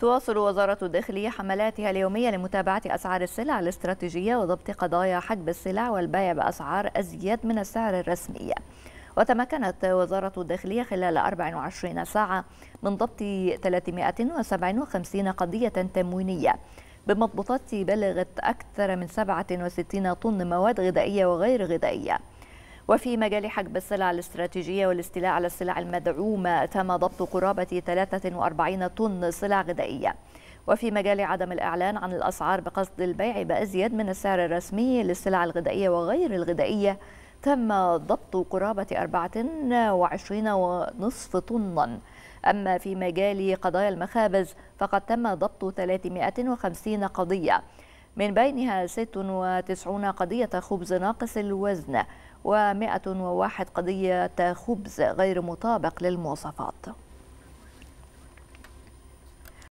تواصل وزارة الداخلية حملاتها اليومية لمتابعة أسعار السلع الاستراتيجية وضبط قضايا حجب السلع والبيع بأسعار أزيد من السعر الرسمي وتمكنت وزارة الداخلية خلال 24 ساعة من ضبط 357 قضية تموينية بمضبوطات بلغت أكثر من 67 طن مواد غذائية وغير غذائية وفي مجال حجب السلع الاستراتيجية والاستيلاء على السلع المدعومة تم ضبط قرابة 43 طن سلع غذائية وفي مجال عدم الإعلان عن الأسعار بقصد البيع بأزيد من السعر الرسمي للسلع الغذائية وغير الغذائية تم ضبط قرابة 24 ونصف طنا أما في مجال قضايا المخابز فقد تم ضبط 350 قضية من بينها 96 قضية خبز ناقص الوزن و101 قضية خبز غير مطابق للمواصفات